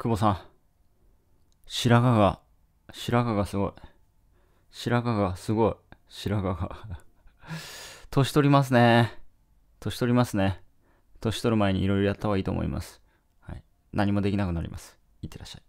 久保さん。白髪が、白髪がすごい。白髪がすごい。白髪が。年取りますね。年取りますね。年取る前にいろいろやった方がいいと思います。はい。何もできなくなります。いってらっしゃい。